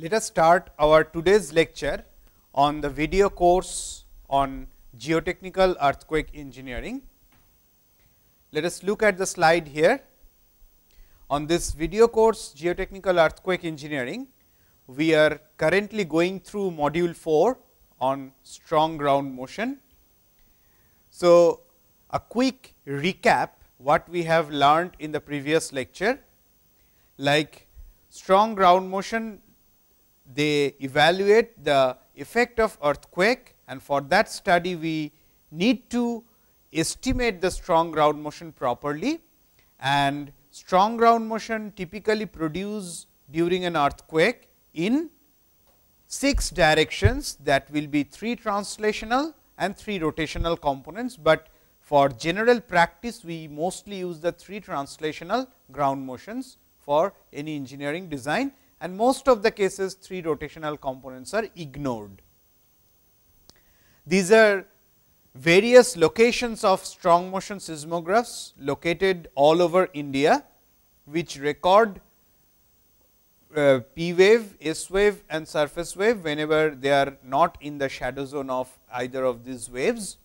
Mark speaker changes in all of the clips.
Speaker 1: Let us start our today's lecture on the video course on geotechnical earthquake engineering. Let us look at the slide here. On this video course geotechnical earthquake engineering, we are currently going through module 4 on strong ground motion. So, a quick recap what we have learned in the previous lecture like strong ground motion they evaluate the effect of earthquake and for that study we need to estimate the strong ground motion properly and strong ground motion typically produce during an earthquake in six directions that will be three translational and three rotational components, but for general practice we mostly use the three translational ground motions for any engineering design and most of the cases three rotational components are ignored. These are various locations of strong motion seismographs located all over India, which record uh, P wave, S wave and surface wave whenever they are not in the shadow zone of either of these waves.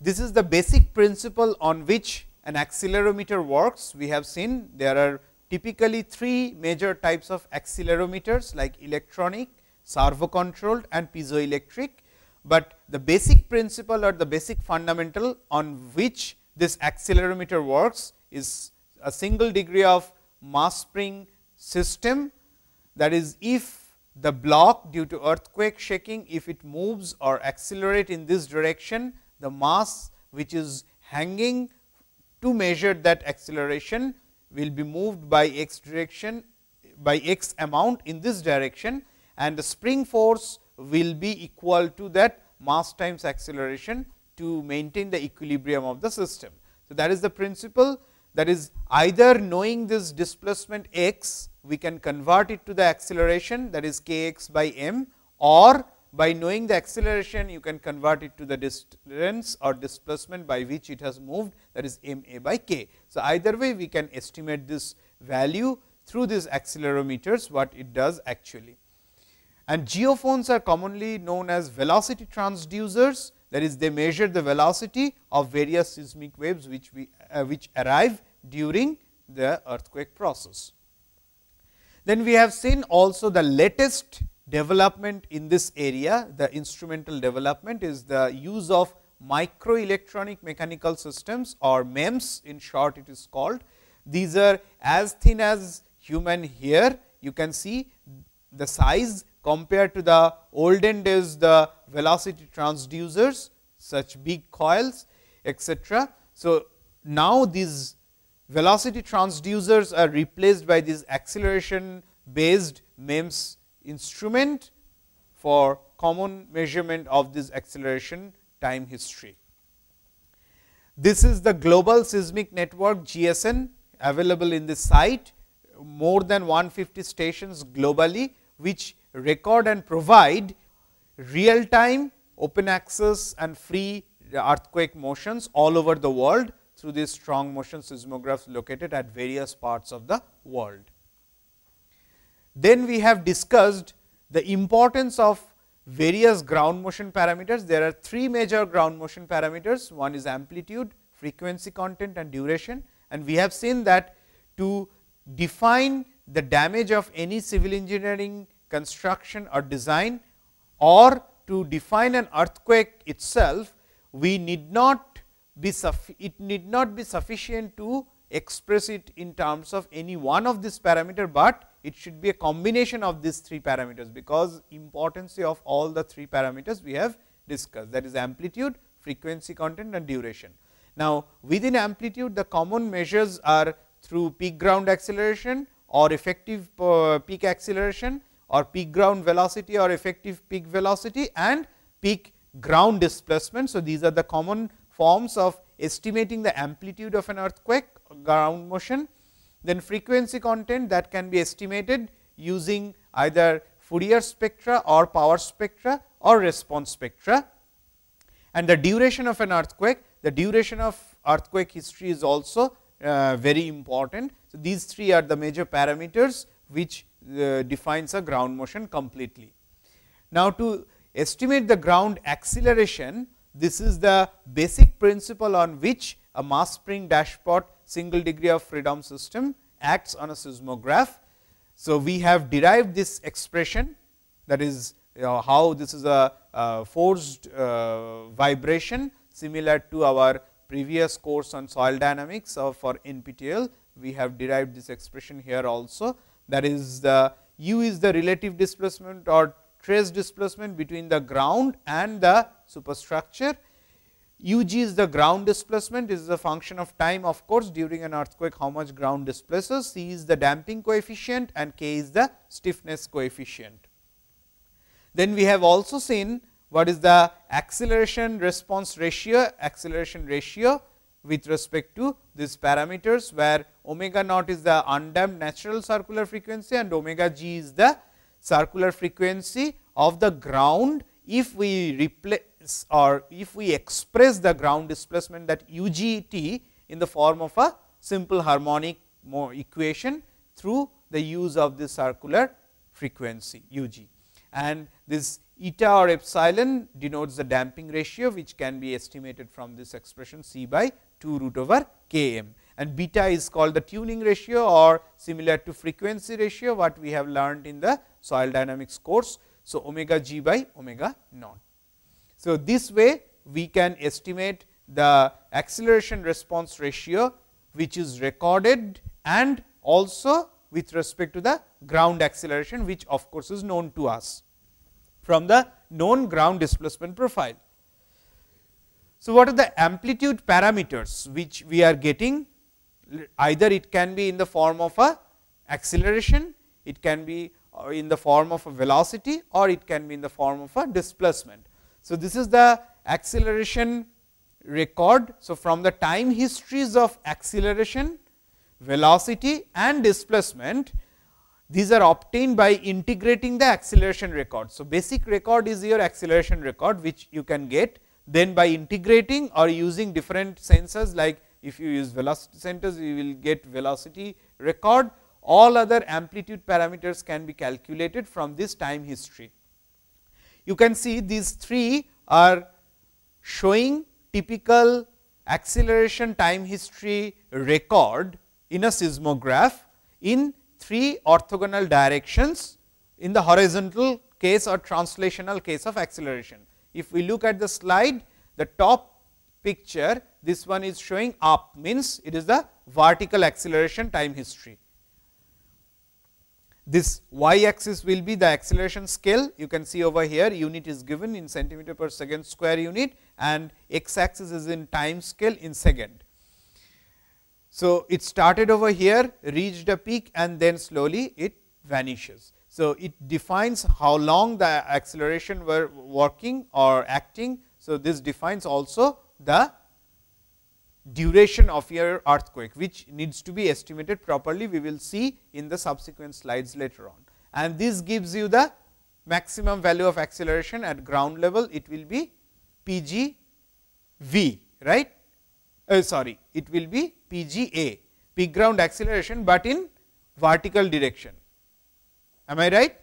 Speaker 1: This is the basic principle on which an accelerometer works. We have seen there are typically three major types of accelerometers like electronic, servo controlled and piezoelectric, but the basic principle or the basic fundamental on which this accelerometer works is a single degree of mass spring system that is if the block due to earthquake shaking if it moves or accelerate in this direction the mass which is hanging to measure that acceleration will be moved by x direction by x amount in this direction and the spring force will be equal to that mass times acceleration to maintain the equilibrium of the system. So, that is the principle that is either knowing this displacement x we can convert it to the acceleration that is k x by m or by knowing the acceleration, you can convert it to the distance or displacement by which it has moved that is m a by k. So, either way we can estimate this value through these accelerometers what it does actually. And geophones are commonly known as velocity transducers that is they measure the velocity of various seismic waves which, we, uh, which arrive during the earthquake process. Then we have seen also the latest development in this area, the instrumental development is the use of microelectronic mechanical systems or MEMS in short it is called. These are as thin as human hair. You can see the size compared to the olden days the velocity transducers such big coils etc. So, now these velocity transducers are replaced by these acceleration based MEMS instrument for common measurement of this acceleration time history. This is the global seismic network GSN available in this site more than 150 stations globally which record and provide real time open access and free earthquake motions all over the world through these strong motion seismographs located at various parts of the world. Then we have discussed the importance of various ground motion parameters. There are three major ground motion parameters. One is amplitude, frequency content and duration and we have seen that to define the damage of any civil engineering construction or design or to define an earthquake itself, we need not be it need not be sufficient to express it in terms of any one of this parameter, but it should be a combination of these three parameters because importance of all the three parameters we have discussed that is amplitude, frequency content and duration. Now, within amplitude the common measures are through peak ground acceleration or effective uh, peak acceleration or peak ground velocity or effective peak velocity and peak ground displacement. So, these are the common forms of estimating the amplitude of an earthquake ground motion then frequency content that can be estimated using either Fourier spectra or power spectra or response spectra. And the duration of an earthquake, the duration of earthquake history is also uh, very important. So, these three are the major parameters which uh, defines a ground motion completely. Now, to estimate the ground acceleration, this is the basic principle on which a mass spring dashpot single degree of freedom system acts on a seismograph. So, we have derived this expression that is you know, how this is a forced uh, vibration similar to our previous course on soil dynamics or for NPTEL. We have derived this expression here also that is the u is the relative displacement or trace displacement between the ground and the superstructure. Ug is the ground displacement. This is a function of time of course, during an earthquake how much ground displaces. C is the damping coefficient and K is the stiffness coefficient. Then we have also seen what is the acceleration response ratio, acceleration ratio with respect to these parameters where omega naught is the undamped natural circular frequency and omega g is the circular frequency of the ground if we replace or if we express the ground displacement that UGT in the form of a simple harmonic equation through the use of the circular frequency UG. And this eta or epsilon denotes the damping ratio which can be estimated from this expression C by 2 root over Km and beta is called the tuning ratio or similar to frequency ratio what we have learned in the soil dynamics course. So, omega g by omega naught. So, this way we can estimate the acceleration response ratio which is recorded and also with respect to the ground acceleration which of course, is known to us from the known ground displacement profile. So, what are the amplitude parameters which we are getting either it can be in the form of a acceleration, it can be uh, in the form of a velocity or it can be in the form of a displacement. So, this is the acceleration record. So, from the time histories of acceleration, velocity and displacement, these are obtained by integrating the acceleration record. So, basic record is your acceleration record which you can get then by integrating or using different sensors like if you use velocity sensors you will get velocity record all other amplitude parameters can be calculated from this time history you can see these three are showing typical acceleration time history record in a seismograph in three orthogonal directions in the horizontal case or translational case of acceleration. If we look at the slide, the top picture, this one is showing up means it is the vertical acceleration time history. This y axis will be the acceleration scale you can see over here unit is given in centimeter per second square unit and x axis is in time scale in second. So, it started over here reached a peak and then slowly it vanishes. So, it defines how long the acceleration were working or acting. So, this defines also the duration of your earthquake, which needs to be estimated properly. We will see in the subsequent slides later on. And this gives you the maximum value of acceleration at ground level. It will be P g v, right? Uh, sorry, it will be P g a, peak ground acceleration, but in vertical direction. Am I right?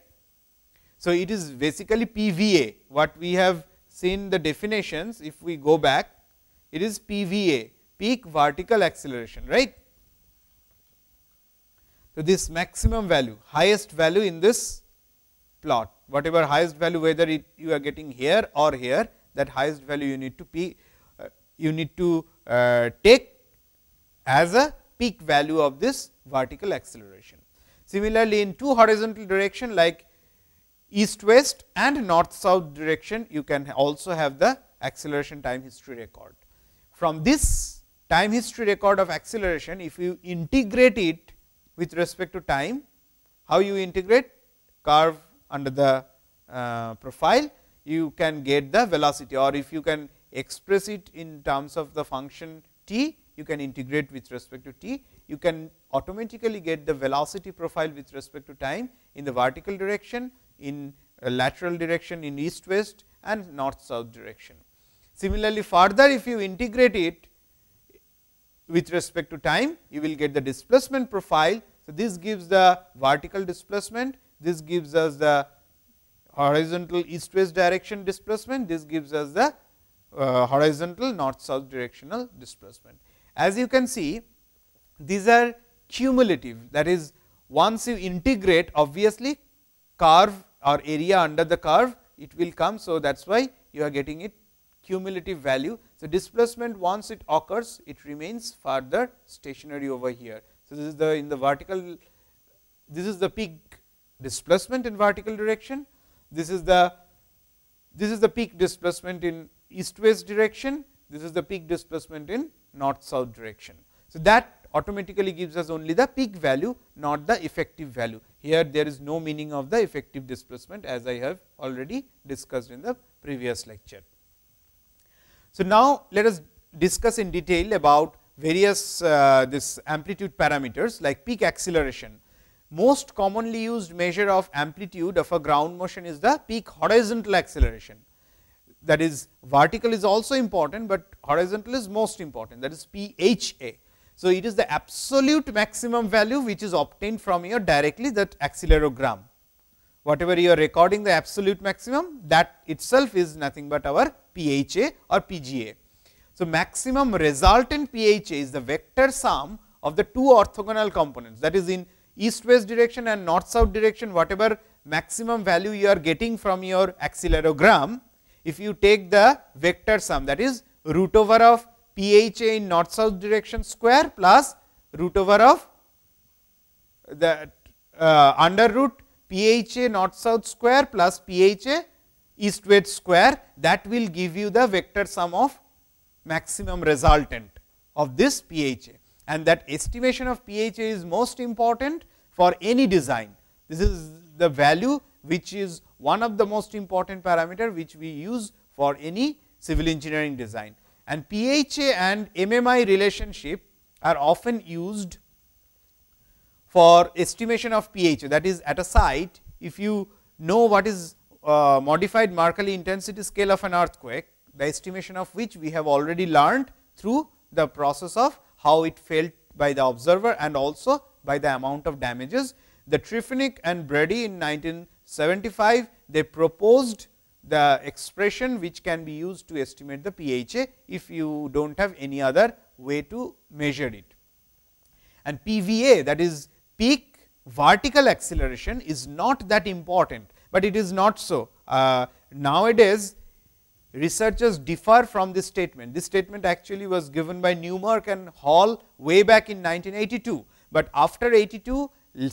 Speaker 1: So, it is basically P v a, what we have seen the definitions. If we go back, it is P v a peak vertical acceleration, right. So, this maximum value, highest value in this plot, whatever highest value whether it, you are getting here or here, that highest value you need to be, uh, you need to uh, take as a peak value of this vertical acceleration. Similarly, in two horizontal direction like east west and north south direction, you can also have the acceleration time history record. From this time history record of acceleration, if you integrate it with respect to time, how you integrate curve under the uh, profile, you can get the velocity or if you can express it in terms of the function t, you can integrate with respect to t, you can automatically get the velocity profile with respect to time in the vertical direction, in uh, lateral direction, in east west and north south direction. Similarly, further if you integrate it with respect to time you will get the displacement profile. So, this gives the vertical displacement, this gives us the horizontal east west direction displacement, this gives us the uh, horizontal north south directional displacement. As you can see these are cumulative that is once you integrate obviously curve or area under the curve it will come. So, that is why you are getting it cumulative value so, displacement once it occurs it remains further stationary over here. So, this is the in the vertical this is the peak displacement in vertical direction, this is the this is the peak displacement in east west direction, this is the peak displacement in north south direction. So, that automatically gives us only the peak value not the effective value. Here there is no meaning of the effective displacement as I have already discussed in the previous lecture. So, now let us discuss in detail about various uh, this amplitude parameters like peak acceleration. Most commonly used measure of amplitude of a ground motion is the peak horizontal acceleration. That is vertical is also important, but horizontal is most important that is PHA. So, it is the absolute maximum value which is obtained from here directly that accelerogram whatever you are recording the absolute maximum that itself is nothing but our PHA or PGA. So, maximum resultant PHA is the vector sum of the two orthogonal components that is in east west direction and north south direction whatever maximum value you are getting from your accelerogram. If you take the vector sum that is root over of PHA in north south direction square plus root over of the uh, under root PHA north south square plus PHA east west square that will give you the vector sum of maximum resultant of this PHA and that estimation of PHA is most important for any design. This is the value which is one of the most important parameter which we use for any civil engineering design. And PHA and MMI relationship are often used for estimation of pH that is at a site if you know what is uh, modified Marcali intensity scale of an earthquake, the estimation of which we have already learned through the process of how it felt by the observer and also by the amount of damages. The Trifinic and Brady in 1975, they proposed the expression which can be used to estimate the PHA, if you do not have any other way to measure it. And PVA that is peak vertical acceleration is not that important, but it is not so. Uh, nowadays, researchers differ from this statement. This statement actually was given by Newmark and Hall way back in 1982, but after 82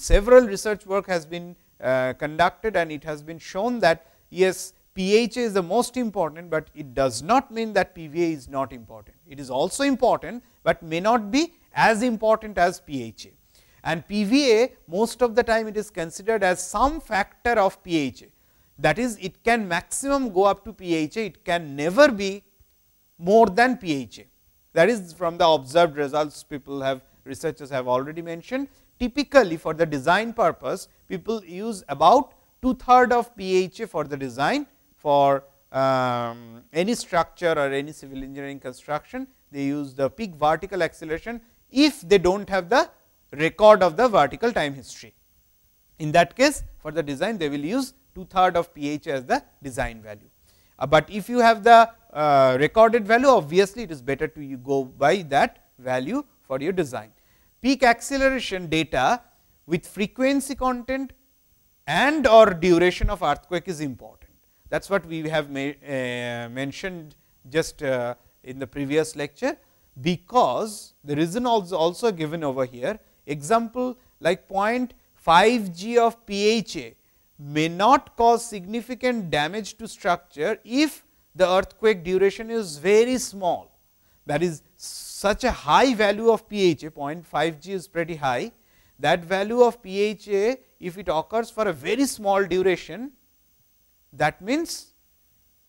Speaker 1: several research work has been uh, conducted and it has been shown that yes PHA is the most important, but it does not mean that PVA is not important. It is also important, but may not be as important as PHA and PVA most of the time it is considered as some factor of PHA. That is it can maximum go up to PHA, it can never be more than PHA. That is from the observed results people have researchers have already mentioned. Typically for the design purpose people use about two third of PHA for the design for um, any structure or any civil engineering construction. They use the peak vertical acceleration if they do not have the record of the vertical time history. In that case, for the design, they will use two third of pH as the design value. Uh, but if you have the uh, recorded value, obviously it is better to go by that value for your design. Peak acceleration data with frequency content and or duration of earthquake is important. That is what we have ma uh, mentioned just uh, in the previous lecture, because the reason also also given over here Example like 0.5 g of PHA may not cause significant damage to structure if the earthquake duration is very small. That is such a high value of PHA 0.5 g is pretty high that value of PHA if it occurs for a very small duration that means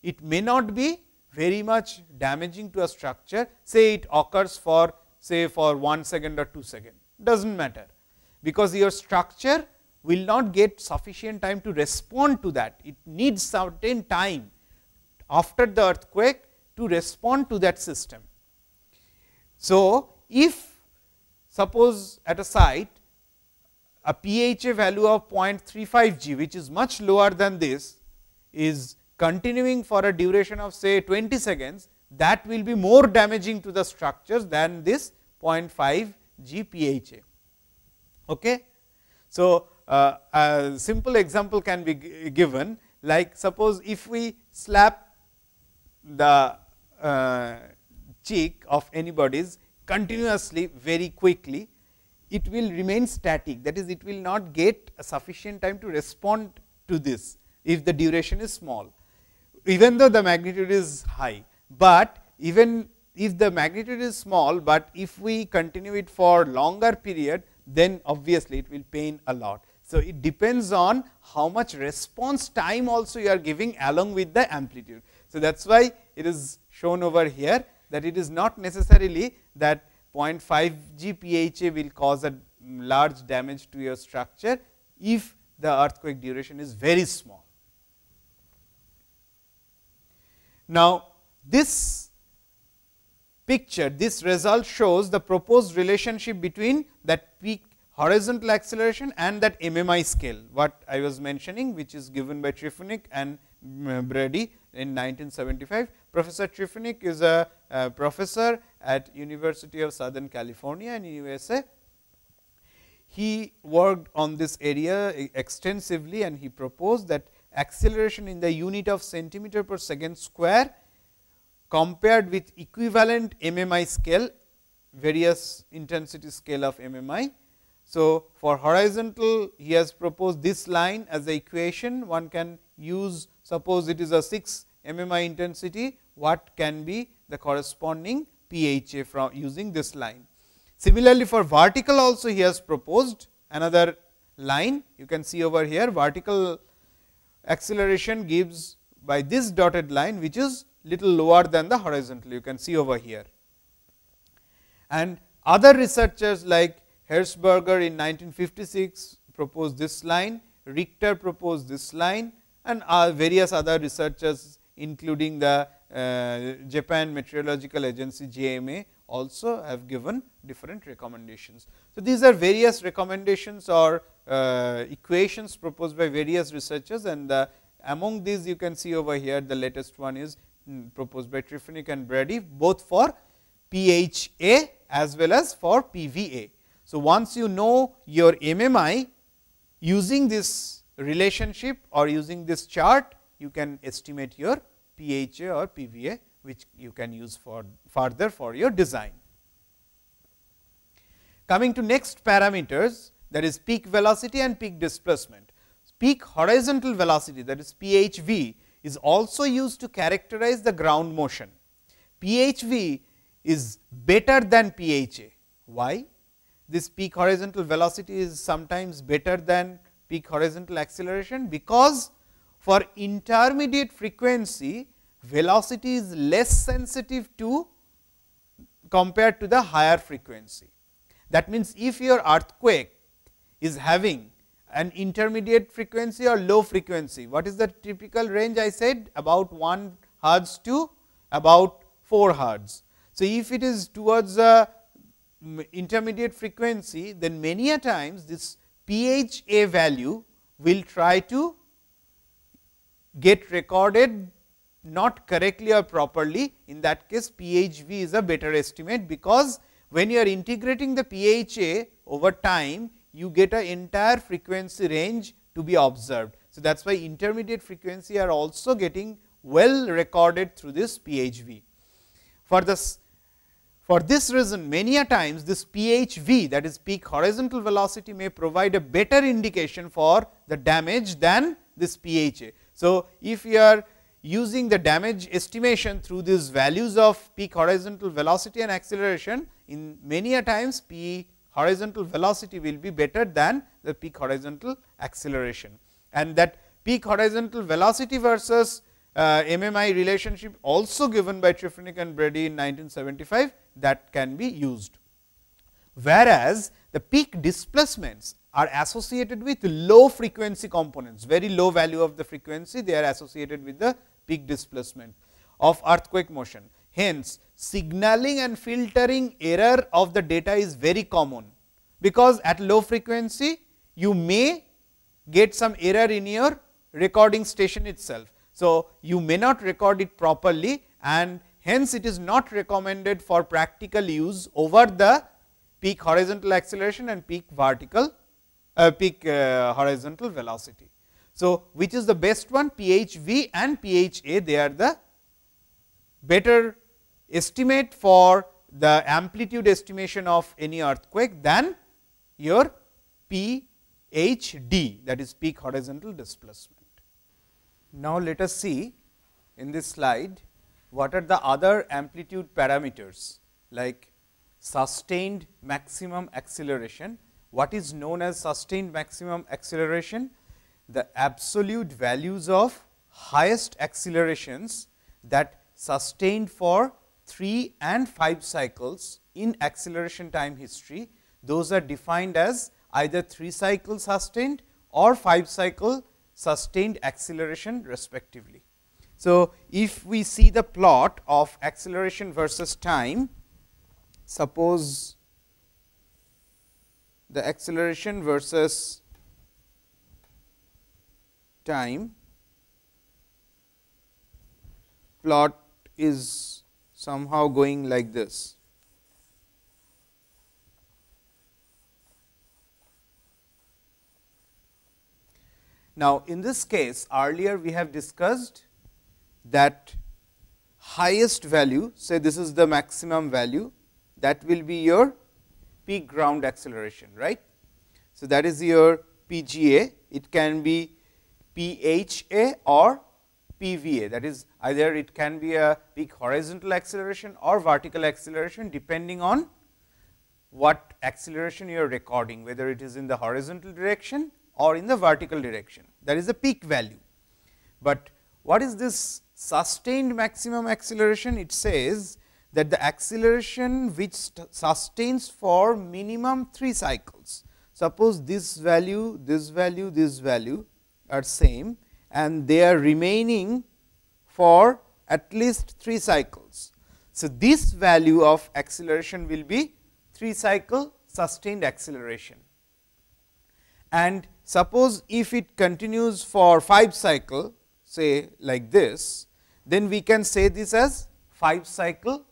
Speaker 1: it may not be very much damaging to a structure say it occurs for say for 1 second or 2 second does not matter, because your structure will not get sufficient time to respond to that. It needs certain time after the earthquake to respond to that system. So, if suppose at a site a PHA value of 0.35 g which is much lower than this is continuing for a duration of say 20 seconds that will be more damaging to the structures than this 0.5 GPHA. Okay. So, uh, a simple example can be given like suppose if we slap the uh, cheek of anybody's continuously very quickly, it will remain static that is it will not get sufficient time to respond to this if the duration is small even though the magnitude is high, but even if the magnitude is small, but if we continue it for longer period, then obviously it will pain a lot. So, it depends on how much response time also you are giving along with the amplitude. So, that is why it is shown over here that it is not necessarily that 0.5 GPHA will cause a large damage to your structure if the earthquake duration is very small. Now, this picture, this result shows the proposed relationship between that peak horizontal acceleration and that MMI scale, what I was mentioning which is given by Trifunik and uh, Brady in 1975. Professor Trifunik is a, a uh, professor at University of Southern California in USA. He worked on this area uh, extensively and he proposed that acceleration in the unit of centimeter per second square compared with equivalent MMI scale, various intensity scale of MMI. So, for horizontal he has proposed this line as the equation one can use suppose it is a 6 MMI intensity what can be the corresponding PHA from using this line. Similarly, for vertical also he has proposed another line you can see over here vertical acceleration gives by this dotted line which is little lower than the horizontal you can see over here. And other researchers like Hertzberger in 1956 proposed this line, Richter proposed this line and various other researchers including the uh, Japan Meteorological Agency JMA also have given different recommendations. So, these are various recommendations or uh, equations proposed by various researchers and the, uh, among these you can see over here the latest one is Mm, proposed by Trifinic and Brady both for PHA as well as for PVA. So, once you know your MMI using this relationship or using this chart, you can estimate your PHA or PVA which you can use for further for your design. Coming to next parameters that is peak velocity and peak displacement. Peak horizontal velocity that is PHV is also used to characterize the ground motion. PHV is better than PHA. Why? This peak horizontal velocity is sometimes better than peak horizontal acceleration, because for intermediate frequency, velocity is less sensitive to compared to the higher frequency. That means, if your earthquake is having an intermediate frequency or low frequency. What is the typical range I said about 1 hertz to about 4 hertz. So, if it is towards a intermediate frequency then many a times this PHA value will try to get recorded not correctly or properly. In that case PHV is a better estimate because when you are integrating the PHA over time you get an entire frequency range to be observed. So, that is why intermediate frequency are also getting well recorded through this PHV. For this, for this reason many a times this PHV that is peak horizontal velocity may provide a better indication for the damage than this PHA. So, if you are using the damage estimation through these values of peak horizontal velocity and acceleration in many a times P horizontal velocity will be better than the peak horizontal acceleration. And that peak horizontal velocity versus uh, MMI relationship also given by Trifinic and Brady in 1975 that can be used. Whereas, the peak displacements are associated with low frequency components, very low value of the frequency they are associated with the peak displacement of earthquake motion. Hence, signaling and filtering error of the data is very common, because at low frequency you may get some error in your recording station itself. So, you may not record it properly and hence it is not recommended for practical use over the peak horizontal acceleration and peak vertical uh, peak uh, horizontal velocity. So, which is the best one PHV and PHA they are the better estimate for the amplitude estimation of any earthquake than your PHD that is peak horizontal displacement. Now, let us see in this slide what are the other amplitude parameters like sustained maximum acceleration. What is known as sustained maximum acceleration? The absolute values of highest accelerations that sustained for 3 and 5 cycles in acceleration time history, those are defined as either 3 cycle sustained or 5 cycle sustained acceleration respectively. So, if we see the plot of acceleration versus time, suppose the acceleration versus time plot is somehow going like this. Now, in this case earlier we have discussed that highest value say this is the maximum value that will be your peak ground acceleration right. So, that is your PGA it can be PHA or PVA that is either it can be a peak horizontal acceleration or vertical acceleration depending on what acceleration you are recording whether it is in the horizontal direction or in the vertical direction that is the peak value. But what is this sustained maximum acceleration? It says that the acceleration which sustains for minimum 3 cycles. Suppose this value, this value, this value are same and they are remaining for at least 3 cycles. So, this value of acceleration will be 3 cycle sustained acceleration. And suppose if it continues for 5 cycle say like this, then we can say this as 5 cycle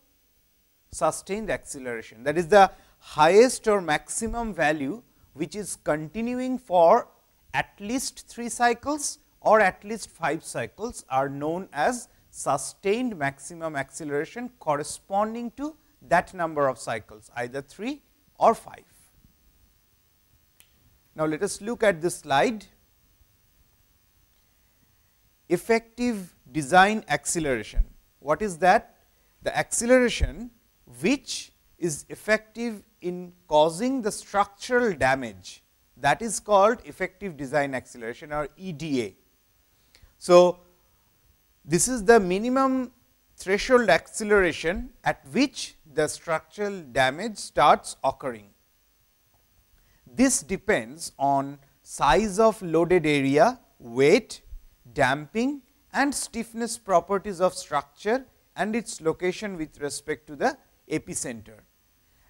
Speaker 1: sustained acceleration that is the highest or maximum value which is continuing for at least 3 cycles or at least 5 cycles are known as sustained maximum acceleration corresponding to that number of cycles either 3 or 5. Now, let us look at this slide effective design acceleration. What is that? The acceleration which is effective in causing the structural damage that is called effective design acceleration or EDA. So, this is the minimum threshold acceleration at which the structural damage starts occurring. This depends on size of loaded area, weight, damping and stiffness properties of structure and its location with respect to the epicenter.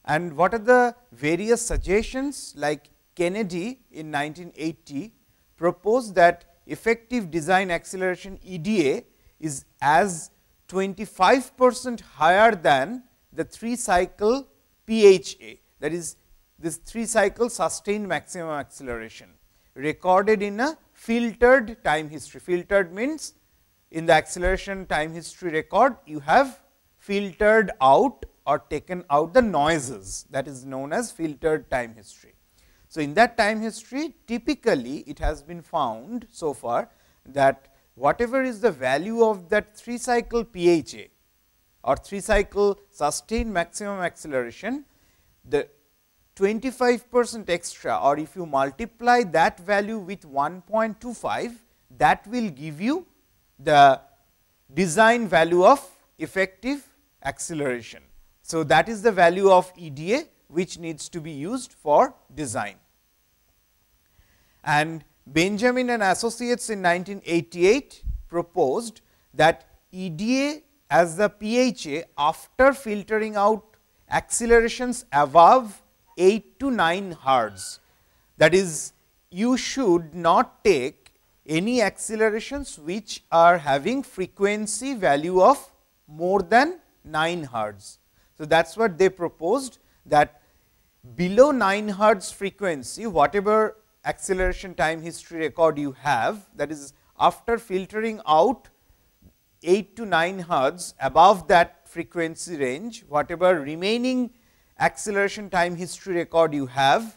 Speaker 1: And what are the various suggestions like Kennedy in 1980 proposed that effective design acceleration EDA is as 25 percent higher than the 3 cycle PHA that is this 3 cycle sustained maximum acceleration recorded in a filtered time history. Filtered means in the acceleration time history record you have filtered out or taken out the noises that is known as filtered time history. So, in that time history typically it has been found so far that whatever is the value of that 3 cycle PHA or 3 cycle sustained maximum acceleration, the 25 percent extra or if you multiply that value with 1.25 that will give you the design value of effective acceleration. So, that is the value of EDA which needs to be used for design. And Benjamin and Associates in 1988 proposed that EDA as the PHA after filtering out accelerations above 8 to 9 hertz. That is, you should not take any accelerations which are having frequency value of more than 9 hertz. So, that is what they proposed that below 9 hertz frequency, whatever acceleration time history record you have that is after filtering out 8 to 9 hertz above that frequency range whatever remaining acceleration time history record you have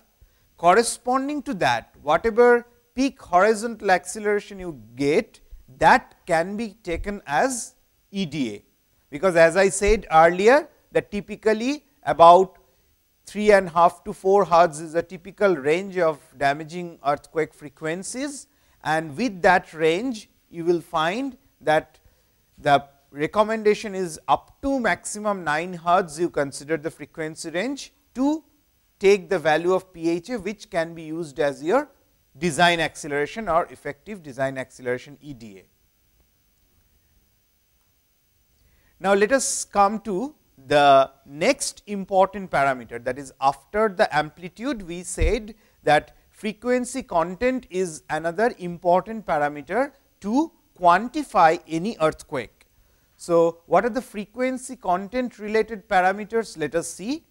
Speaker 1: corresponding to that whatever peak horizontal acceleration you get that can be taken as EDA because as I said earlier that typically about Three and a half to 4 hertz is a typical range of damaging earthquake frequencies and with that range you will find that the recommendation is up to maximum 9 hertz you consider the frequency range to take the value of PHA which can be used as your design acceleration or effective design acceleration EDA. Now, let us come to the next important parameter that is after the amplitude we said that frequency content is another important parameter to quantify any earthquake. So, what are the frequency content related parameters let us see.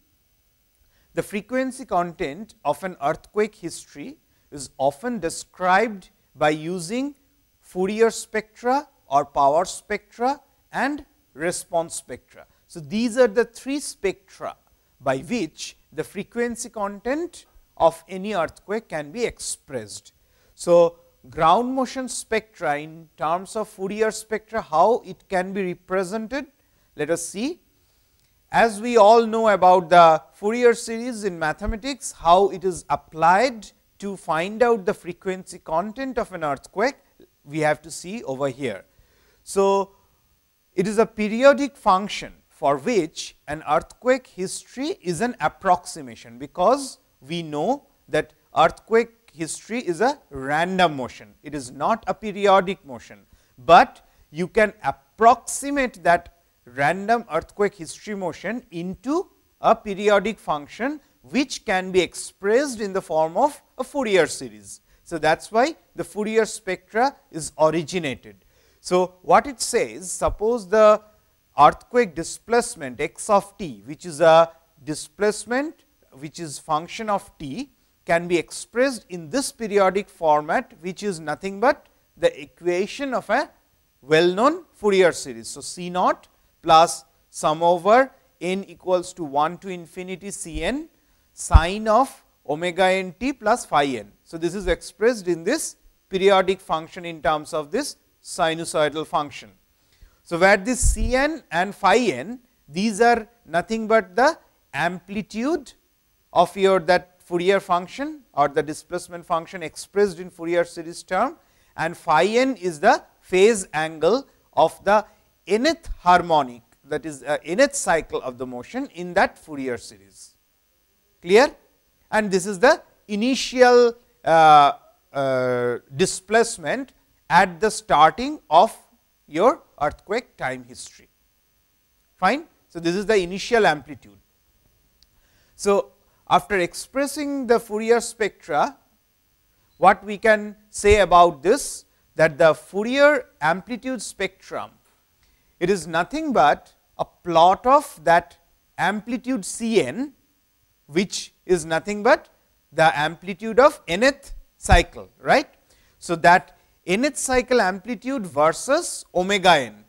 Speaker 1: The frequency content of an earthquake history is often described by using Fourier spectra or power spectra and response spectra. So, these are the three spectra by which the frequency content of any earthquake can be expressed. So, ground motion spectra in terms of Fourier spectra, how it can be represented, let us see. As we all know about the Fourier series in mathematics, how it is applied to find out the frequency content of an earthquake, we have to see over here. So, it is a periodic function for which an earthquake history is an approximation, because we know that earthquake history is a random motion. It is not a periodic motion, but you can approximate that random earthquake history motion into a periodic function which can be expressed in the form of a Fourier series. So, that is why the Fourier spectra is originated. So, what it says suppose the earthquake displacement x of t, which is a displacement which is function of t can be expressed in this periodic format, which is nothing but the equation of a well known Fourier series. So, C naught plus sum over n equals to 1 to infinity C n sine of omega n t plus phi n. So, this is expressed in this periodic function in terms of this sinusoidal function. So, where this C n and phi n these are nothing but the amplitude of your that Fourier function or the displacement function expressed in Fourier series term and phi n is the phase angle of the nth harmonic that is uh, nth cycle of the motion in that Fourier series. Clear? And this is the initial uh, uh, displacement at the starting of your earthquake time history. Fine. So, this is the initial amplitude. So, after expressing the Fourier spectra, what we can say about this that the Fourier amplitude spectrum, it is nothing but a plot of that amplitude C n, which is nothing but the amplitude of nth cycle, right. So, that nth cycle amplitude versus omega n.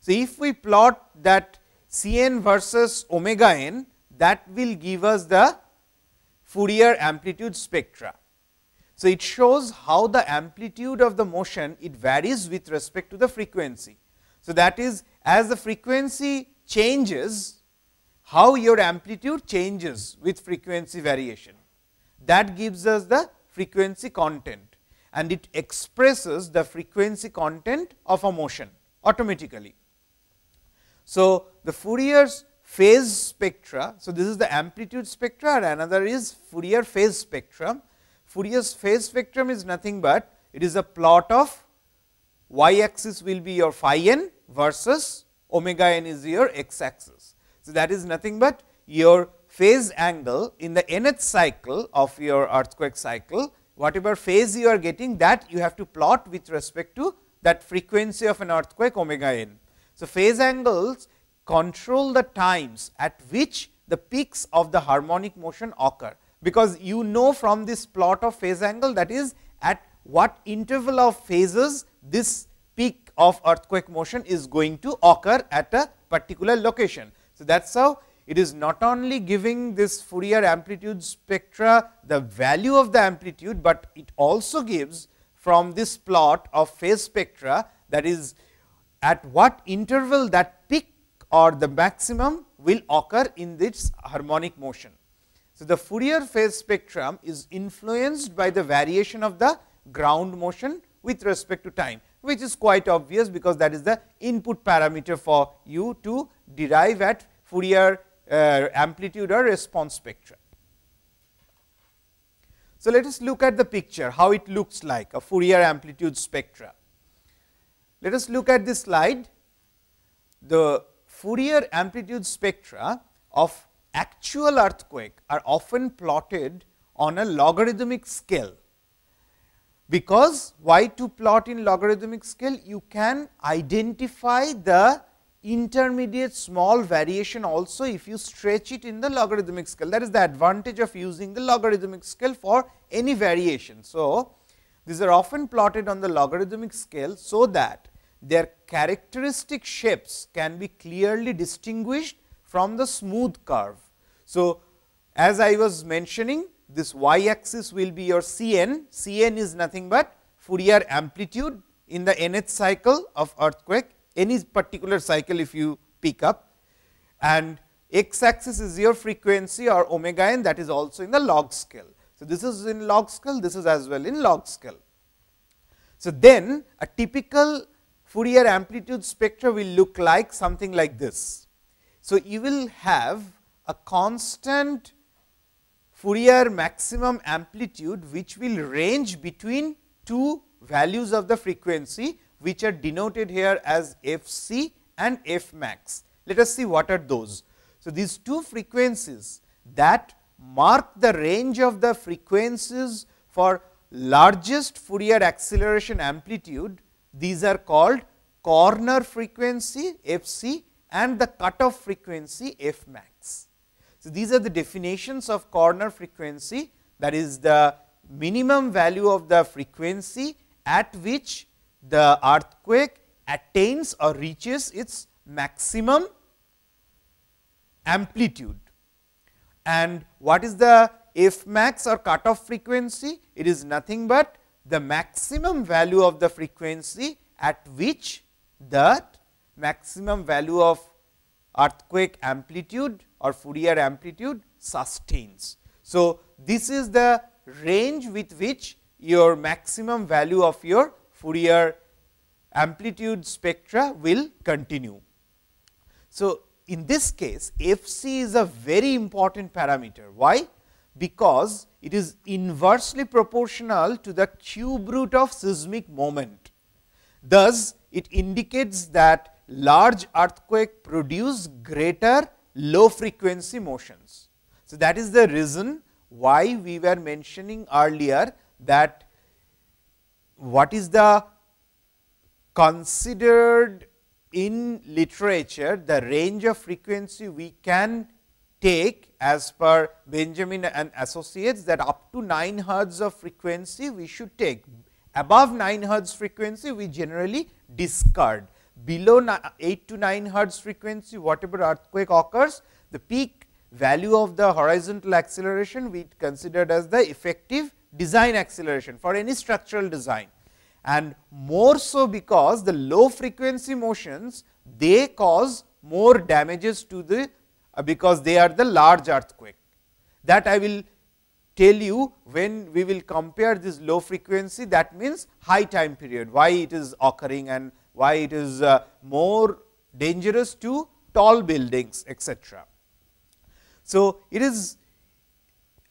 Speaker 1: So, if we plot that C n versus omega n that will give us the Fourier amplitude spectra. So, it shows how the amplitude of the motion it varies with respect to the frequency. So, that is as the frequency changes how your amplitude changes with frequency variation that gives us the frequency content and it expresses the frequency content of a motion automatically. So, the Fourier's phase spectra, so this is the amplitude spectra and another is Fourier phase spectrum. Fourier's phase spectrum is nothing but it is a plot of y axis will be your phi n versus omega n is your x axis. So, that is nothing but your phase angle in the nth cycle of your earthquake cycle whatever phase you are getting that you have to plot with respect to that frequency of an earthquake omega n. So, phase angles control the times at which the peaks of the harmonic motion occur, because you know from this plot of phase angle that is at what interval of phases this peak of earthquake motion is going to occur at a particular location. So, that is how it is not only giving this Fourier amplitude spectra the value of the amplitude, but it also gives from this plot of phase spectra that is at what interval that peak or the maximum will occur in this harmonic motion. So, the Fourier phase spectrum is influenced by the variation of the ground motion with respect to time, which is quite obvious because that is the input parameter for you to derive at Fourier uh, amplitude or response spectra. So let us look at the picture, how it looks like, a Fourier amplitude spectra. Let us look at this slide. The Fourier amplitude spectra of actual earthquake are often plotted on a logarithmic scale. Because why to plot in logarithmic scale? You can identify the intermediate small variation also if you stretch it in the logarithmic scale. That is the advantage of using the logarithmic scale for any variation. So, these are often plotted on the logarithmic scale, so that their characteristic shapes can be clearly distinguished from the smooth curve. So, as I was mentioning this y axis will be your C n, C n is nothing but Fourier amplitude in the nth cycle of earthquake any particular cycle if you pick up and x axis is your frequency or omega n that is also in the log scale. So, this is in log scale, this is as well in log scale. So, then a typical Fourier amplitude spectra will look like something like this. So, you will have a constant Fourier maximum amplitude, which will range between two values of the frequency which are denoted here as Fc and F max. Let us see what are those. So, these two frequencies that mark the range of the frequencies for largest Fourier acceleration amplitude, these are called corner frequency Fc and the cutoff frequency F max. So, these are the definitions of corner frequency that is the minimum value of the frequency at which the earthquake attains or reaches its maximum amplitude. And what is the f max or cutoff frequency? It is nothing but the maximum value of the frequency at which that maximum value of earthquake amplitude or Fourier amplitude sustains. So, this is the range with which your maximum value of your Fourier amplitude spectra will continue. So, in this case FC is a very important parameter. Why? Because it is inversely proportional to the cube root of seismic moment. Thus, it indicates that large earthquake produce greater low frequency motions. So, that is the reason why we were mentioning earlier that what is the considered in literature the range of frequency we can take as per Benjamin and associates that up to 9 hertz of frequency we should take. Above 9 hertz frequency we generally discard. Below 8 to 9 hertz frequency whatever earthquake occurs the peak value of the horizontal acceleration we considered as the effective design acceleration for any structural design and more so because the low frequency motions they cause more damages to the uh, because they are the large earthquake that I will tell you when we will compare this low frequency that means high time period why it is occurring and why it is uh, more dangerous to tall buildings etc. So, it is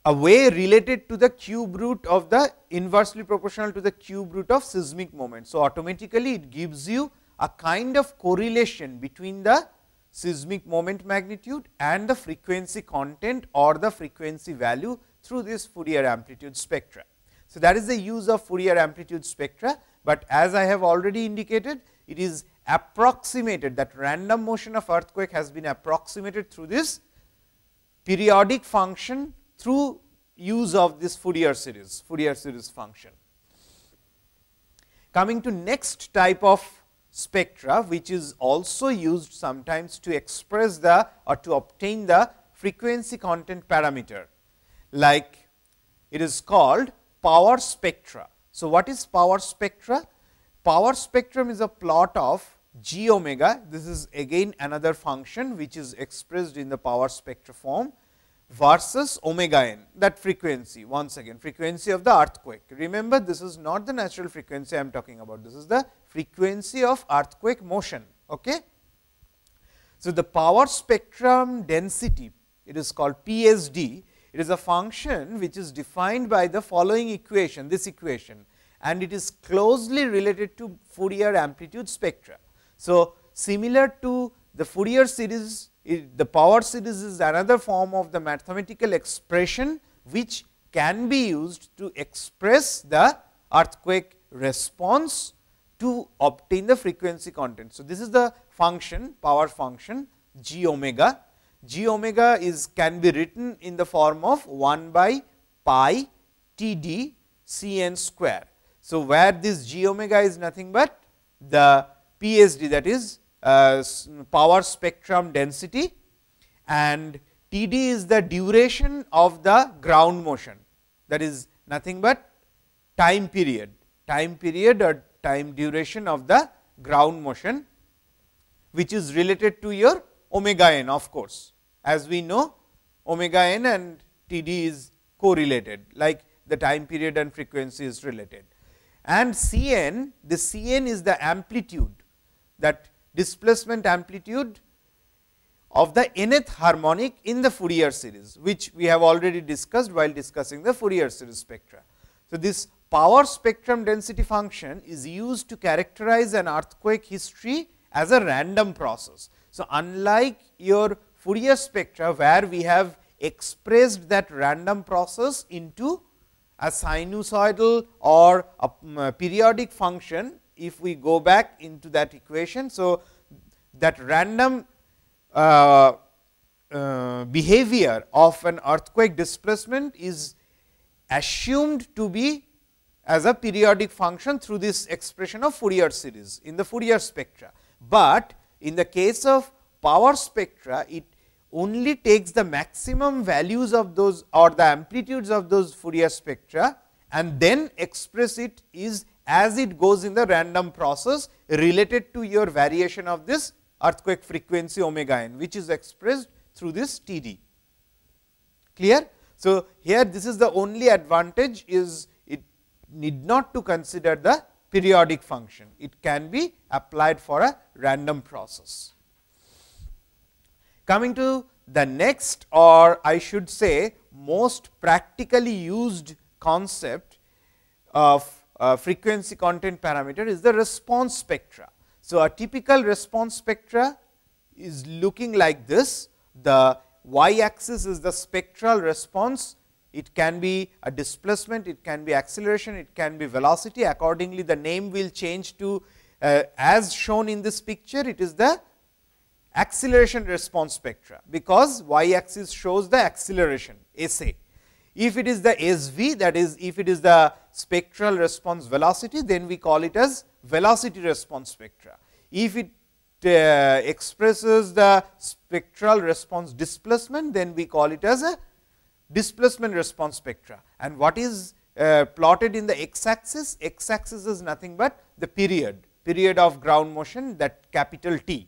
Speaker 1: a way related to the cube root of the inversely proportional to the cube root of seismic moment. So, automatically it gives you a kind of correlation between the seismic moment magnitude and the frequency content or the frequency value through this Fourier amplitude spectra. So, that is the use of Fourier amplitude spectra, but as I have already indicated it is approximated that random motion of earthquake has been approximated through this periodic function through use of this Fourier series, Fourier series function. Coming to next type of spectra, which is also used sometimes to express the or to obtain the frequency content parameter, like it is called power spectra. So, what is power spectra? Power spectrum is a plot of g omega. This is again another function which is expressed in the power spectra form versus omega n that frequency once again frequency of the earthquake. Remember this is not the natural frequency I am talking about this is the frequency of earthquake motion. Okay? So, the power spectrum density it is called PSD it is a function which is defined by the following equation this equation and it is closely related to Fourier amplitude spectra. So, similar to the Fourier series it, the power series is another form of the mathematical expression which can be used to express the earthquake response to obtain the frequency content. So, this is the function power function g omega. g omega is can be written in the form of 1 by pi t d c n square. So, where this g omega is nothing but the PSD that is uh, power spectrum density and T d is the duration of the ground motion that is nothing but time period, time period or time duration of the ground motion which is related to your omega n of course. As we know omega n and T d is correlated like the time period and frequency is related. And C n, the C n is the amplitude that displacement amplitude of the nth harmonic in the Fourier series, which we have already discussed while discussing the Fourier series spectra. So, this power spectrum density function is used to characterize an earthquake history as a random process. So, unlike your Fourier spectra, where we have expressed that random process into a sinusoidal or a mm, periodic function if we go back into that equation. So, that random uh, uh, behavior of an earthquake displacement is assumed to be as a periodic function through this expression of Fourier series in the Fourier spectra. But in the case of power spectra, it only takes the maximum values of those or the amplitudes of those Fourier spectra and then express it is as it goes in the random process related to your variation of this earthquake frequency omega n, which is expressed through this T d. Clear? So, here this is the only advantage is it need not to consider the periodic function. It can be applied for a random process. Coming to the next or I should say most practically used concept of uh, frequency content parameter is the response spectra. So, a typical response spectra is looking like this. The y axis is the spectral response. It can be a displacement, it can be acceleration, it can be velocity. Accordingly, the name will change to uh, as shown in this picture, it is the acceleration response spectra, because y axis shows the acceleration SA. If it is the SV that is if it is the spectral response velocity then we call it as velocity response spectra. If it uh, expresses the spectral response displacement then we call it as a displacement response spectra. And what is uh, plotted in the x axis? x axis is nothing but the period, period of ground motion that capital T.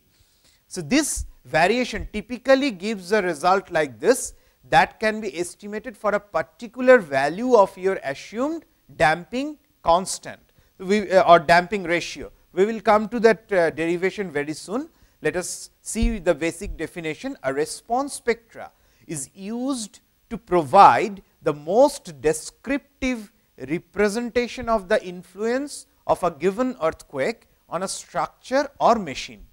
Speaker 1: So, this variation typically gives a result like this that can be estimated for a particular value of your assumed damping constant we, uh, or damping ratio. We will come to that uh, derivation very soon. Let us see the basic definition. A response spectra is used to provide the most descriptive representation of the influence of a given earthquake on a structure or machine.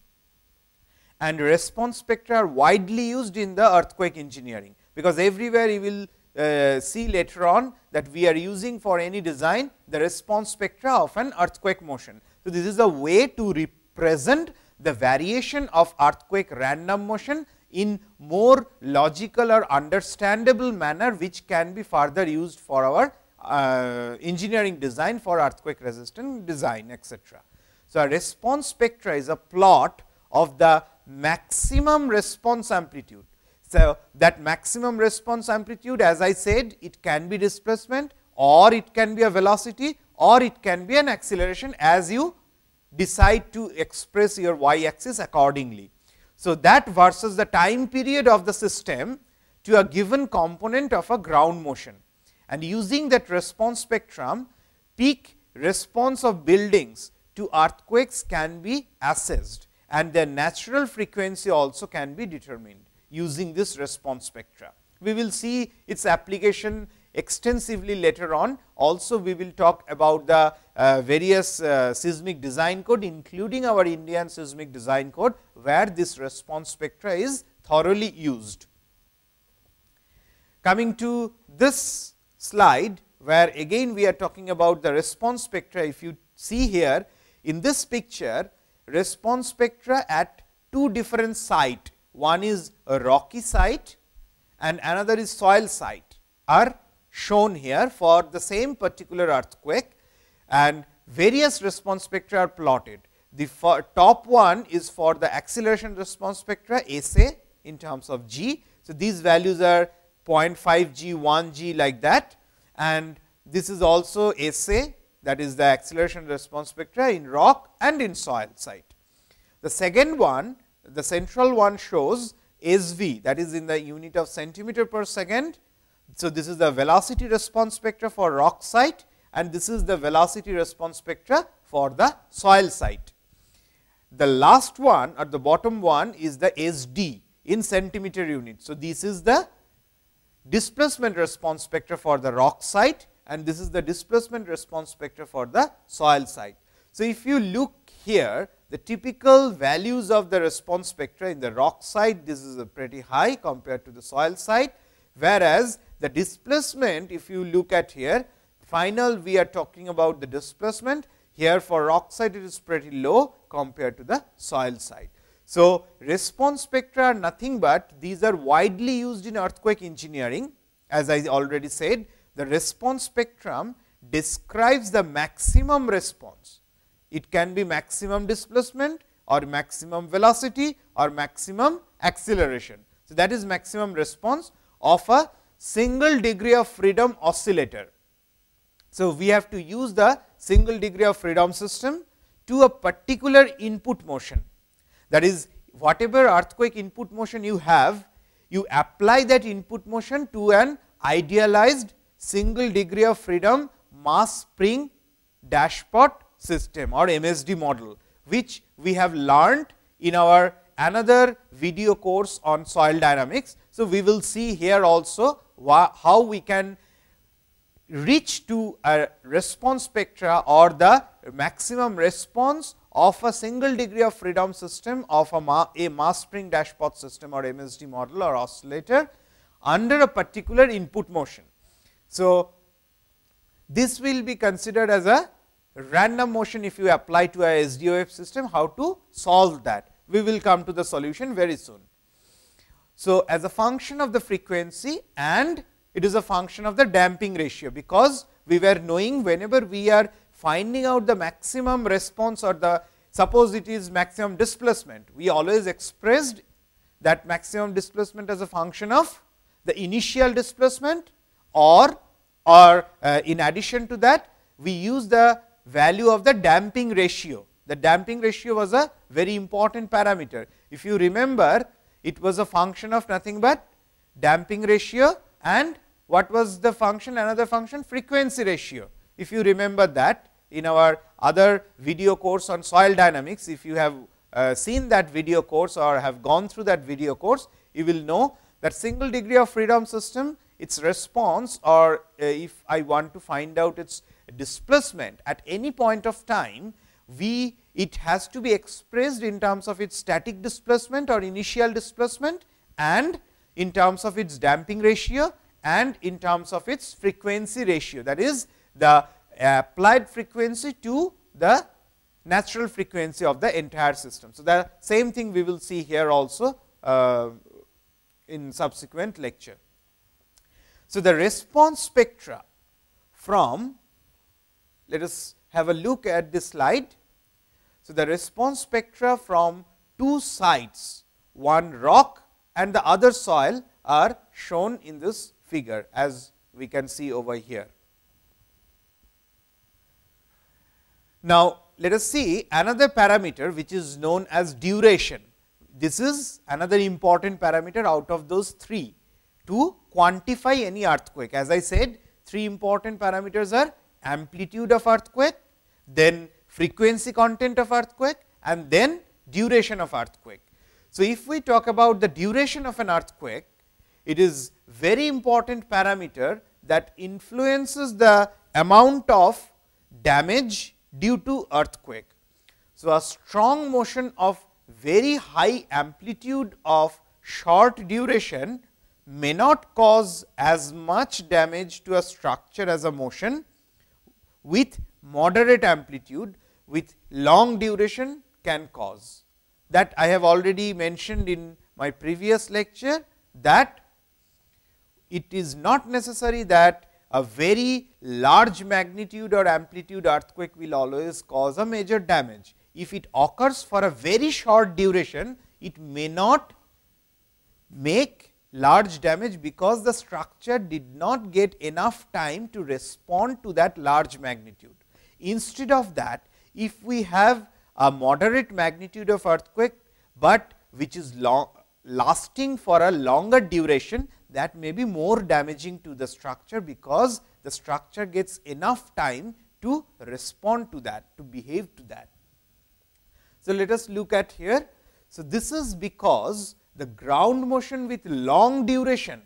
Speaker 1: And response spectra are widely used in the earthquake engineering because everywhere you will uh, see later on that we are using for any design the response spectra of an earthquake motion. So, this is a way to represent the variation of earthquake random motion in more logical or understandable manner which can be further used for our uh, engineering design for earthquake resistant design etc. So, a response spectra is a plot of the maximum response amplitude so, that maximum response amplitude as I said it can be displacement or it can be a velocity or it can be an acceleration as you decide to express your y axis accordingly. So, that versus the time period of the system to a given component of a ground motion and using that response spectrum peak response of buildings to earthquakes can be assessed and their natural frequency also can be determined using this response spectra. We will see its application extensively later on. Also, we will talk about the uh, various uh, seismic design code including our Indian seismic design code, where this response spectra is thoroughly used. Coming to this slide, where again we are talking about the response spectra. If you see here, in this picture, response spectra at two different site one is a rocky site and another is soil site are shown here for the same particular earthquake and various response spectra are plotted. The top one is for the acceleration response spectra SA in terms of G. So, these values are 0.5 G, 1 G like that and this is also SA that is the acceleration response spectra in rock and in soil site. The second one the central one shows SV that is in the unit of centimeter per second. So, this is the velocity response spectra for rock site and this is the velocity response spectra for the soil site. The last one at the bottom one is the SD in centimeter unit. So, this is the displacement response spectra for the rock site and this is the displacement response spectra for the soil site. So, if you look here the typical values of the response spectra in the rock side, this is pretty high compared to the soil side. whereas the displacement, if you look at here, final we are talking about the displacement. Here for rock side, it is pretty low compared to the soil side. So, response spectra are nothing but these are widely used in earthquake engineering. As I already said, the response spectrum describes the maximum response it can be maximum displacement or maximum velocity or maximum acceleration. So, that is maximum response of a single degree of freedom oscillator. So, we have to use the single degree of freedom system to a particular input motion. That is whatever earthquake input motion you have, you apply that input motion to an idealized single degree of freedom mass spring dashpot system or MSD model, which we have learned in our another video course on soil dynamics. So, we will see here also how we can reach to a response spectra or the maximum response of a single degree of freedom system of a, ma a mass spring dashpot system or MSD model or oscillator under a particular input motion. So, this will be considered as a random motion if you apply to a SDOF system, how to solve that. We will come to the solution very soon. So, as a function of the frequency and it is a function of the damping ratio, because we were knowing whenever we are finding out the maximum response or the suppose it is maximum displacement, we always expressed that maximum displacement as a function of the initial displacement or or uh, in addition to that we use the value of the damping ratio. The damping ratio was a very important parameter. If you remember, it was a function of nothing but damping ratio and what was the function? Another function frequency ratio. If you remember that in our other video course on soil dynamics, if you have uh, seen that video course or have gone through that video course, you will know that single degree of freedom system, its response or uh, if I want to find out its displacement at any point of time, we it has to be expressed in terms of its static displacement or initial displacement and in terms of its damping ratio and in terms of its frequency ratio that is the applied frequency to the natural frequency of the entire system. So, the same thing we will see here also uh, in subsequent lecture. So, the response spectra from let us have a look at this slide. So, the response spectra from two sides, one rock and the other soil are shown in this figure as we can see over here. Now, let us see another parameter which is known as duration. This is another important parameter out of those three to quantify any earthquake. As I said, three important parameters are amplitude of earthquake, then frequency content of earthquake and then duration of earthquake. So, if we talk about the duration of an earthquake, it is very important parameter that influences the amount of damage due to earthquake. So, a strong motion of very high amplitude of short duration may not cause as much damage to a structure as a motion with moderate amplitude with long duration can cause. That I have already mentioned in my previous lecture that it is not necessary that a very large magnitude or amplitude earthquake will always cause a major damage. If it occurs for a very short duration, it may not make large damage because the structure did not get enough time to respond to that large magnitude. Instead of that, if we have a moderate magnitude of earthquake, but which is long, lasting for a longer duration that may be more damaging to the structure because the structure gets enough time to respond to that, to behave to that. So, let us look at here. So, this is because the ground motion with long duration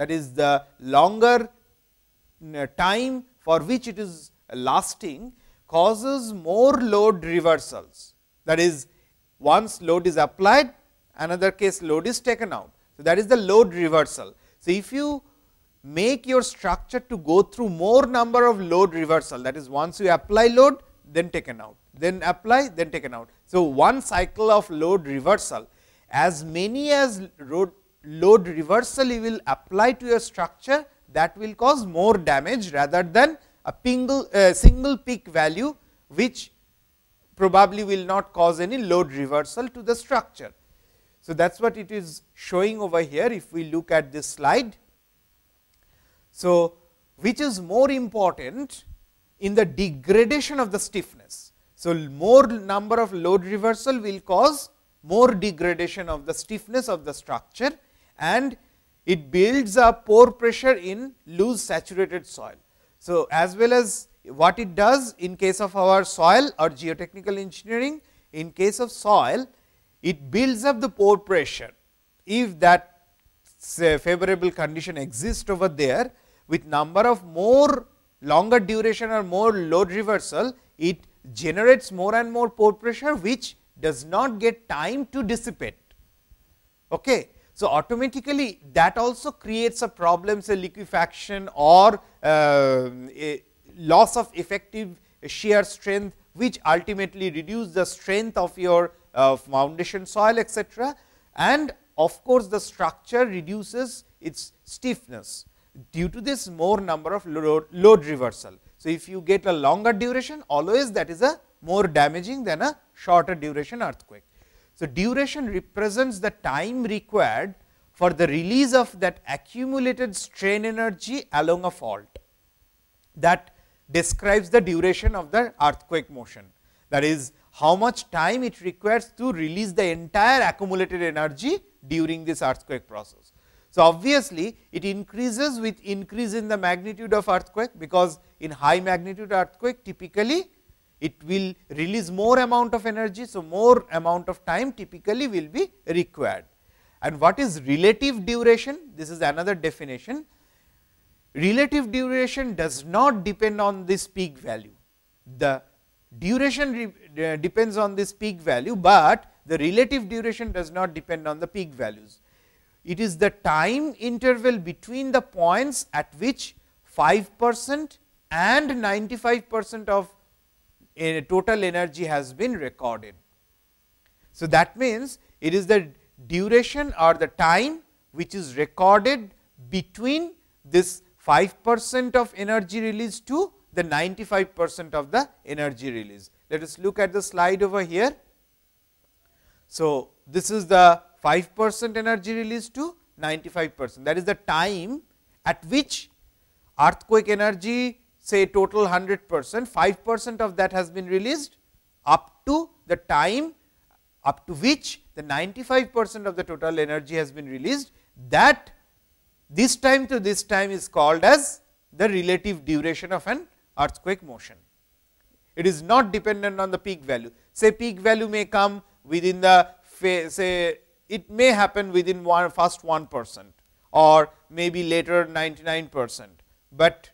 Speaker 1: that is the longer time for which it is lasting causes more load reversals. That is once load is applied another case load is taken out. So, that is the load reversal. So, if you make your structure to go through more number of load reversal that is once you apply load then taken out, then apply then taken out. So, one cycle of load reversal as many as load, load reversal you will apply to your structure that will cause more damage rather than a pingle, uh, single peak value which probably will not cause any load reversal to the structure. So, that is what it is showing over here if we look at this slide. So, which is more important in the degradation of the stiffness. So, more number of load reversal will cause more degradation of the stiffness of the structure and it builds up pore pressure in loose saturated soil. So, as well as what it does in case of our soil or geotechnical engineering, in case of soil, it builds up the pore pressure. If that favorable condition exists over there with number of more longer duration or more load reversal, it generates more and more pore pressure which does not get time to dissipate. Okay. So, automatically that also creates a problem say liquefaction or uh, loss of effective shear strength which ultimately reduce the strength of your uh, foundation soil etc. And of course, the structure reduces its stiffness due to this more number of load, load reversal. So, if you get a longer duration always that is a more damaging than a shorter duration earthquake. So, duration represents the time required for the release of that accumulated strain energy along a fault that describes the duration of the earthquake motion. That is how much time it requires to release the entire accumulated energy during this earthquake process. So, obviously, it increases with increase in the magnitude of earthquake because in high magnitude earthquake typically it will release more amount of energy. So, more amount of time typically will be required. And what is relative duration? This is another definition. Relative duration does not depend on this peak value. The duration uh, depends on this peak value, but the relative duration does not depend on the peak values. It is the time interval between the points at which 5 percent and 95 percent of a total energy has been recorded. So, that means, it is the duration or the time which is recorded between this 5 percent of energy release to the 95 percent of the energy release. Let us look at the slide over here. So, this is the 5 percent energy release to 95 percent that is the time at which earthquake energy say total 100 percent, 5 percent of that has been released up to the time up to which the 95 percent of the total energy has been released that this time to this time is called as the relative duration of an earthquake motion. It is not dependent on the peak value. Say peak value may come within the say it may happen within one first 1 percent or maybe later 99 percent, but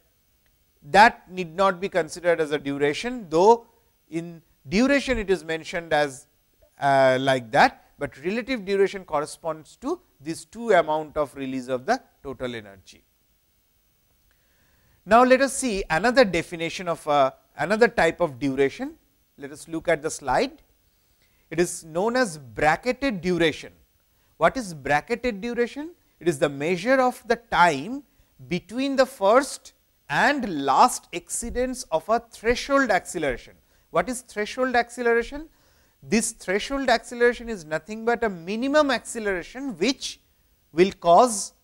Speaker 1: that need not be considered as a duration, though in duration it is mentioned as uh, like that, but relative duration corresponds to this 2 amount of release of the total energy. Now, let us see another definition of uh, another type of duration. Let us look at the slide. It is known as bracketed duration. What is bracketed duration? It is the measure of the time between the first and last exceedance of a threshold acceleration. What is threshold acceleration? This threshold acceleration is nothing but a minimum acceleration which will cause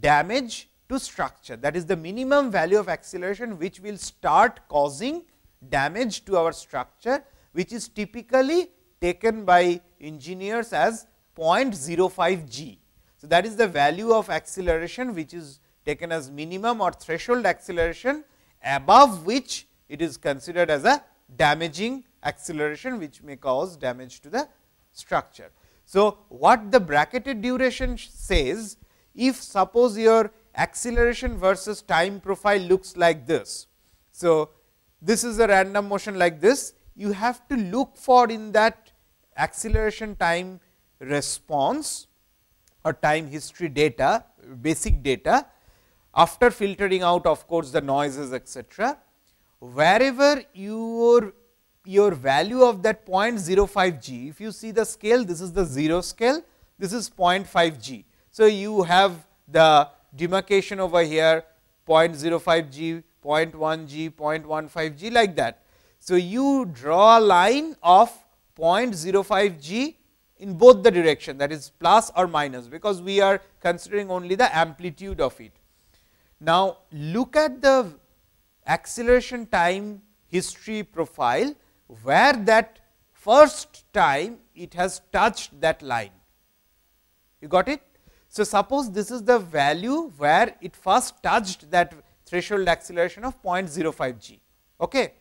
Speaker 1: damage to structure. That is the minimum value of acceleration which will start causing damage to our structure which is typically taken by engineers as 0.05 g. So, that is the value of acceleration which is taken as minimum or threshold acceleration above which it is considered as a damaging acceleration which may cause damage to the structure. So, what the bracketed duration says if suppose your acceleration versus time profile looks like this. So, this is a random motion like this you have to look for in that acceleration time response or time history data basic data after filtering out of course, the noises etc. Wherever your, your value of that 0.05 g, if you see the scale this is the 0 scale, this is 0.5 g. So, you have the demarcation over here 0.05 g, 0.1 g, 0.15 g like that. So, you draw a line of 0.05 g in both the direction that is plus or minus, because we are considering only the amplitude of it. Now, look at the acceleration time history profile where that first time it has touched that line. You got it? So, suppose this is the value where it first touched that threshold acceleration of 0.05 g. Okay.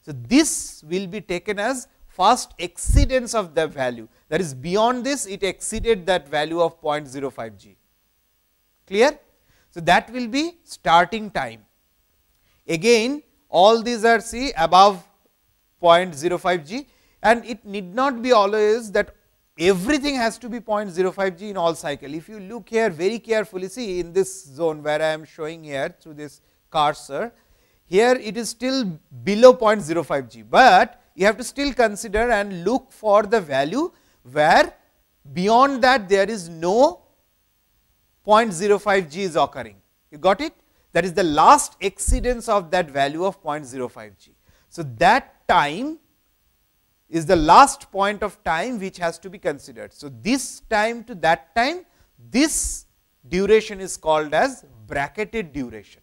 Speaker 1: So, this will be taken as first exceedance of the value that is beyond this it exceeded that value of 0.05 g. Clear? So, that will be starting time. Again all these are see above 0.05 g and it need not be always that everything has to be 0.05 g in all cycle. If you look here very carefully see in this zone where I am showing here through this cursor, here it is still below 0.05 g, but you have to still consider and look for the value where beyond that there is no 0.05 g is occurring. You got it? That is the last exceedance of that value of 0.05 g. So, that time is the last point of time which has to be considered. So, this time to that time, this duration is called as bracketed duration,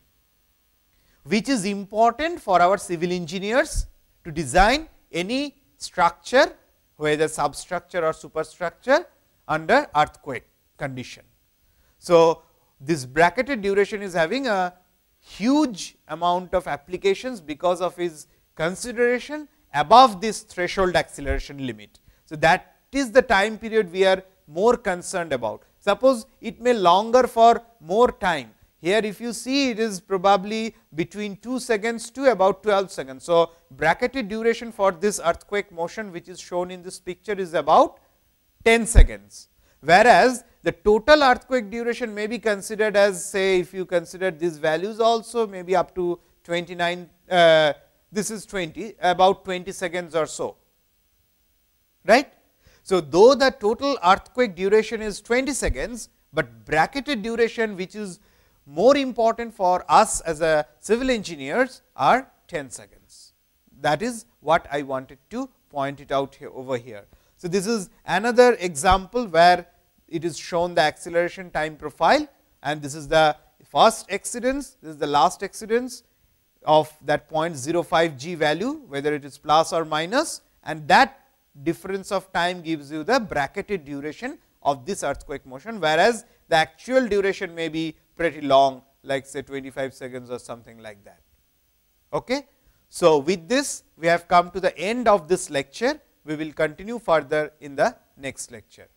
Speaker 1: which is important for our civil engineers to design any structure, whether substructure or superstructure under earthquake condition. So, this bracketed duration is having a huge amount of applications because of his consideration above this threshold acceleration limit. So, that is the time period we are more concerned about. Suppose it may longer for more time. Here if you see it is probably between 2 seconds to about 12 seconds. So, bracketed duration for this earthquake motion which is shown in this picture is about 10 seconds. Whereas, the total earthquake duration may be considered as say if you consider these values also maybe up to 29 uh, this is 20 about 20 seconds or so right so though the total earthquake duration is 20 seconds but bracketed duration which is more important for us as a civil engineers are 10 seconds that is what i wanted to point it out here over here so this is another example where it is shown the acceleration time profile and this is the first exceedance, this is the last exceedance of that 0.05 g value whether it is plus or minus and that difference of time gives you the bracketed duration of this earthquake motion whereas, the actual duration may be pretty long like say 25 seconds or something like that. Okay? So, with this we have come to the end of this lecture, we will continue further in the next lecture.